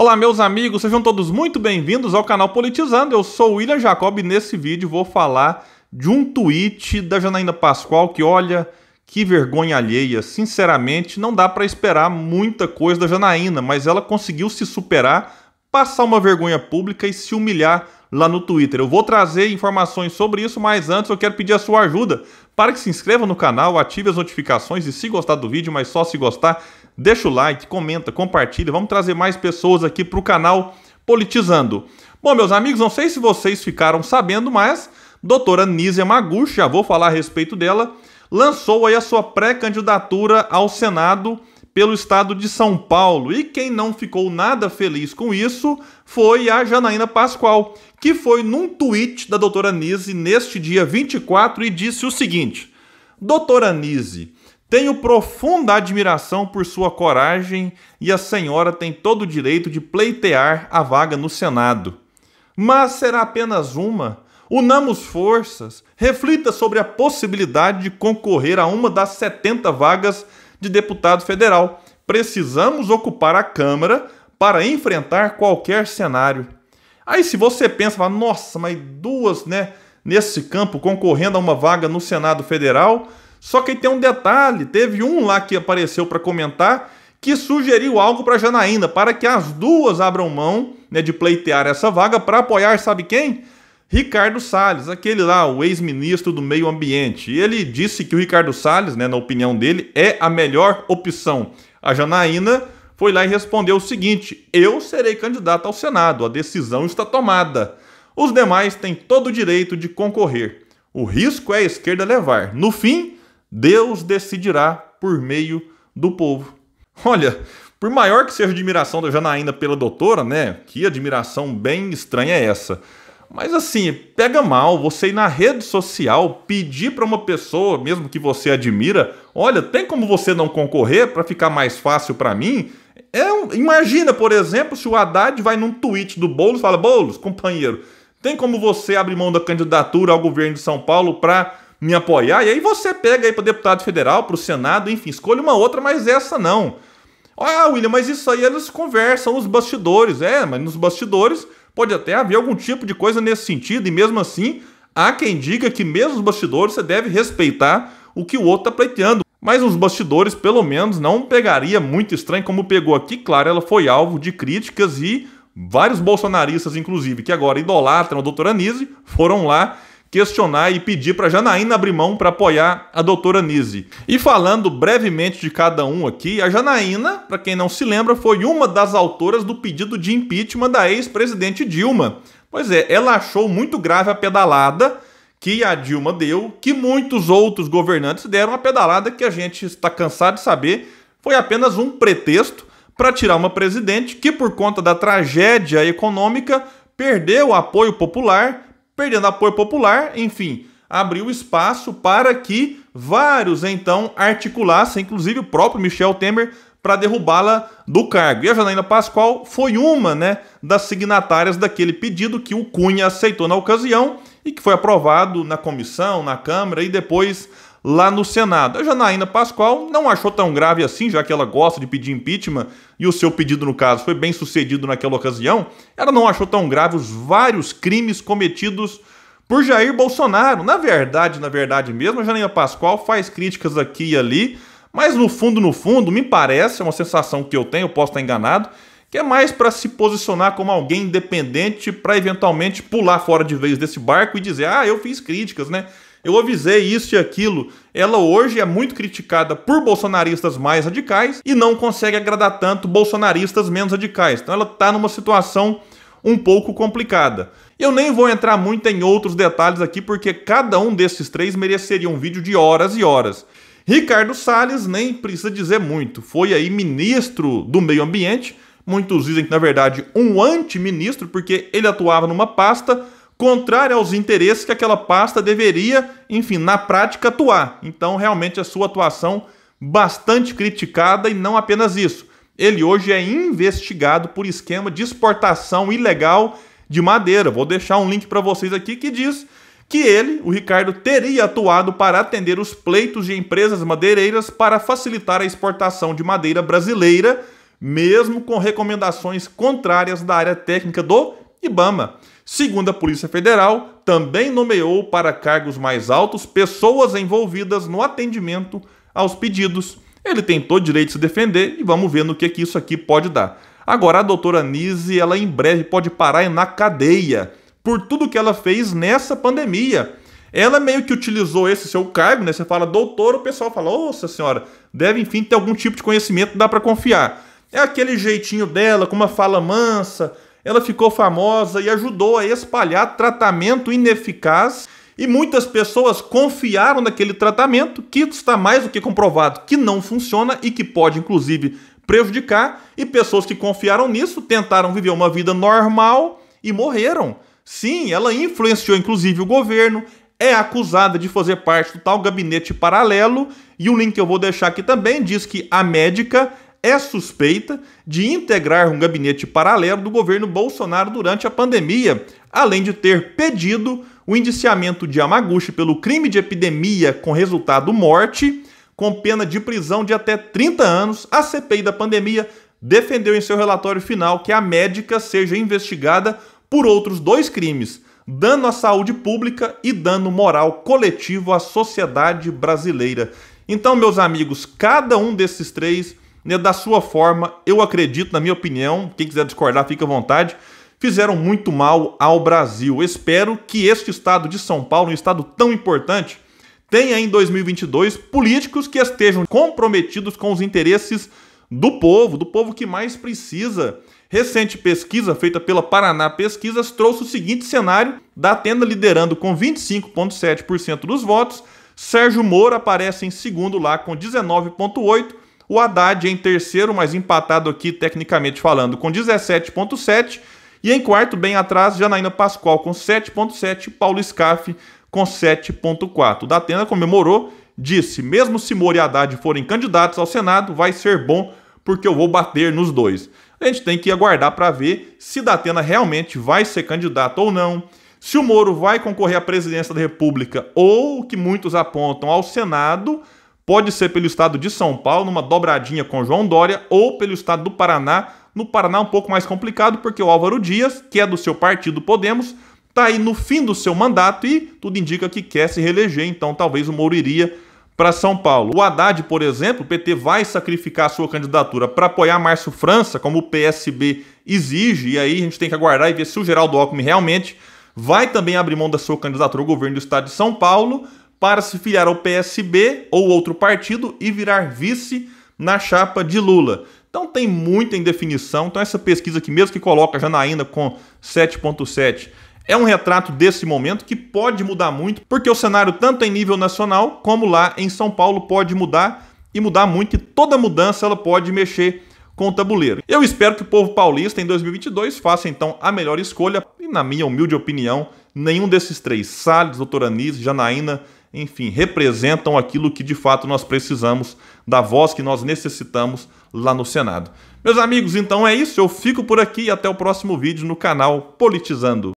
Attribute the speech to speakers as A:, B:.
A: Olá, meus amigos, sejam todos muito bem-vindos ao canal Politizando. Eu sou o William Jacob e nesse vídeo vou falar de um tweet da Janaína Pascoal que, olha, que vergonha alheia. Sinceramente, não dá para esperar muita coisa da Janaína, mas ela conseguiu se superar, passar uma vergonha pública e se humilhar lá no Twitter. Eu vou trazer informações sobre isso, mas antes eu quero pedir a sua ajuda para que se inscreva no canal, ative as notificações e se gostar do vídeo, mas só se gostar, Deixa o like, comenta, compartilha. Vamos trazer mais pessoas aqui para o canal Politizando. Bom, meus amigos, não sei se vocês ficaram sabendo, mas doutora Nízia Maguchi, já vou falar a respeito dela, lançou aí a sua pré-candidatura ao Senado pelo estado de São Paulo. E quem não ficou nada feliz com isso foi a Janaína Pascoal, que foi num tweet da doutora Nise neste dia 24 e disse o seguinte: Doutora Nise, tenho profunda admiração por sua coragem e a senhora tem todo o direito de pleitear a vaga no Senado. Mas será apenas uma? Unamos forças, reflita sobre a possibilidade de concorrer a uma das 70 vagas de deputado federal. Precisamos ocupar a Câmara para enfrentar qualquer cenário. Aí se você pensa, nossa, mas duas, né, nesse campo concorrendo a uma vaga no Senado Federal, só que tem um detalhe, teve um lá que apareceu para comentar que sugeriu algo para Janaína, para que as duas abram mão né, de pleitear essa vaga para apoiar, sabe quem? Ricardo Salles, aquele lá, o ex-ministro do Meio Ambiente. Ele disse que o Ricardo Salles, né, na opinião dele, é a melhor opção. A Janaína foi lá e respondeu o seguinte: Eu serei candidata ao Senado, a decisão está tomada. Os demais têm todo o direito de concorrer. O risco é a esquerda levar. No fim, Deus decidirá por meio do povo. Olha, por maior que seja a admiração da Janaína pela doutora, né? Que admiração bem estranha é essa? Mas assim, pega mal você ir na rede social pedir para uma pessoa, mesmo que você admira, olha, tem como você não concorrer para ficar mais fácil para mim? É imagina, por exemplo, se o Haddad vai num tweet do Boulos e fala: Boulos, companheiro, tem como você abrir mão da candidatura ao governo de São Paulo para me apoiar. E aí você pega aí para deputado federal, para o Senado, enfim, escolha uma outra, mas essa não. Ah, William, mas isso aí eles conversam nos bastidores. É, mas nos bastidores pode até haver algum tipo de coisa nesse sentido, e mesmo assim, há quem diga que mesmo os bastidores você deve respeitar o que o outro está pleiteando. Mas os bastidores, pelo menos, não pegaria muito estranho como pegou aqui. Claro, ela foi alvo de críticas e vários bolsonaristas, inclusive, que agora idolatram a doutora Anise, foram lá questionar e pedir para Janaína abrir mão para apoiar a doutora Nise. E falando brevemente de cada um aqui, a Janaína, para quem não se lembra, foi uma das autoras do pedido de impeachment da ex-presidente Dilma. Pois é, ela achou muito grave a pedalada que a Dilma deu, que muitos outros governantes deram, a pedalada que a gente está cansado de saber foi apenas um pretexto para tirar uma presidente que, por conta da tragédia econômica, perdeu o apoio popular perdendo apoio popular, enfim, abriu espaço para que vários então articulassem, inclusive o próprio Michel Temer, para derrubá-la do cargo. E a Janaína Pascoal foi uma né, das signatárias daquele pedido que o Cunha aceitou na ocasião e que foi aprovado na comissão, na Câmara e depois lá no Senado. A Janaína Pascoal não achou tão grave assim, já que ela gosta de pedir impeachment e o seu pedido, no caso, foi bem sucedido naquela ocasião. Ela não achou tão grave os vários crimes cometidos por Jair Bolsonaro. Na verdade, na verdade mesmo, a Janaína Pascoal faz críticas aqui e ali, mas no fundo, no fundo, me parece, é uma sensação que eu tenho, eu posso estar enganado, que é mais para se posicionar como alguém independente para eventualmente pular fora de vez desse barco e dizer: "Ah, eu fiz críticas, né?" eu avisei isso e aquilo. Ela hoje é muito criticada por bolsonaristas mais radicais e não consegue agradar tanto bolsonaristas menos radicais. Então ela está numa situação um pouco complicada. Eu nem vou entrar muito em outros detalhes aqui, porque cada um desses três mereceria um vídeo de horas e horas. Ricardo Salles nem precisa dizer muito, foi aí ministro do Meio Ambiente. Muitos dizem que, na verdade, um anti-ministro, porque ele atuava numa pasta contrária aos interesses que aquela pasta deveria, enfim, na prática atuar. Então, realmente a sua atuação bastante criticada e não apenas isso. Ele hoje é investigado por esquema de exportação ilegal de madeira. Vou deixar um link para vocês aqui que diz que ele, o Ricardo, teria atuado para atender os pleitos de empresas madeireiras para facilitar a exportação de madeira brasileira, mesmo com recomendações contrárias da área técnica do Ibama. Segundo a Polícia Federal, também nomeou para cargos mais altos pessoas envolvidas no atendimento aos pedidos. Ele tentou direito de se defender e vamos ver no que, que isso aqui pode dar. Agora, a doutora Nise, ela em breve pode parar na cadeia por tudo que ela fez nessa pandemia. Ela meio que utilizou esse seu cargo, né? Você fala doutor, o pessoal fala, nossa senhora, deve enfim ter algum tipo de conhecimento, dá para confiar. É aquele jeitinho dela, com uma fala mansa, ela ficou famosa e ajudou a espalhar tratamento ineficaz. E muitas pessoas confiaram naquele tratamento, que está mais do que comprovado que não funciona e que pode, inclusive, prejudicar. E pessoas que confiaram nisso tentaram viver uma vida normal e morreram. Sim, ela influenciou, inclusive, o governo, é acusada de fazer parte do tal gabinete paralelo. E o link que eu vou deixar aqui também diz que a médica é suspeita de integrar um gabinete paralelo do governo Bolsonaro durante a pandemia, além de ter pedido o indiciamento de Amaguchi pelo crime de epidemia com resultado morte, com pena de prisão de até 30 anos. A CPI da pandemia defendeu em seu relatório final que a médica seja investigada por outros dois crimes: dano à saúde pública e dano moral coletivo à sociedade brasileira. Então, meus amigos, cada um desses três né, da sua forma, eu acredito, na minha opinião, quem quiser discordar, fica à vontade, fizeram muito mal ao Brasil. Espero que este estado de São Paulo, um estado tão importante, tenha em 2022 políticos que estejam comprometidos com os interesses do povo, do povo que mais precisa. Recente pesquisa feita pela Paraná Pesquisas trouxe o seguinte cenário: da tenda liderando com 25,7% dos votos, Sérgio Moro aparece em segundo lá com 19,8%, o Haddad em terceiro, mas empatado aqui, tecnicamente falando, com 17,7. E em quarto, bem atrás, Janaína Pascoal com 7,7. Paulo Scaff com 7,4. O Datena comemorou, disse: mesmo se Moro e Haddad forem candidatos ao Senado, vai ser bom porque eu vou bater nos dois. A gente tem que aguardar para ver se Datena realmente vai ser candidato ou não, se o Moro vai concorrer à presidência da República ou, que muitos apontam, ao Senado. Pode ser pelo estado de São Paulo, numa dobradinha com João Dória, ou pelo estado do Paraná. No Paraná, é um pouco mais complicado, porque o Álvaro Dias, que é do seu partido Podemos, está aí no fim do seu mandato e tudo indica que quer se reeleger, então talvez o Moro iria para São Paulo. O Haddad, por exemplo, o PT vai sacrificar a sua candidatura para apoiar Márcio França, como o PSB exige, e aí a gente tem que aguardar e ver se o Geraldo Alckmin realmente vai também abrir mão da sua candidatura ao governo do estado de São Paulo para se filiar ao PSB ou outro partido e virar vice na chapa de Lula. Então tem muita indefinição. Então essa pesquisa aqui, mesmo que coloca Janaína com 7.7, é um retrato desse momento que pode mudar muito, porque o cenário tanto em nível nacional como lá em São Paulo pode mudar e mudar muito, e toda mudança ela pode mexer com o tabuleiro. Eu espero que o povo paulista em 2022 faça então a melhor escolha na minha humilde opinião, nenhum desses três, Salles, Doutor Anísio, Janaína, enfim, representam aquilo que de fato nós precisamos, da voz que nós necessitamos lá no Senado. Meus amigos, então é isso, eu fico por aqui e até o próximo vídeo no canal Politizando.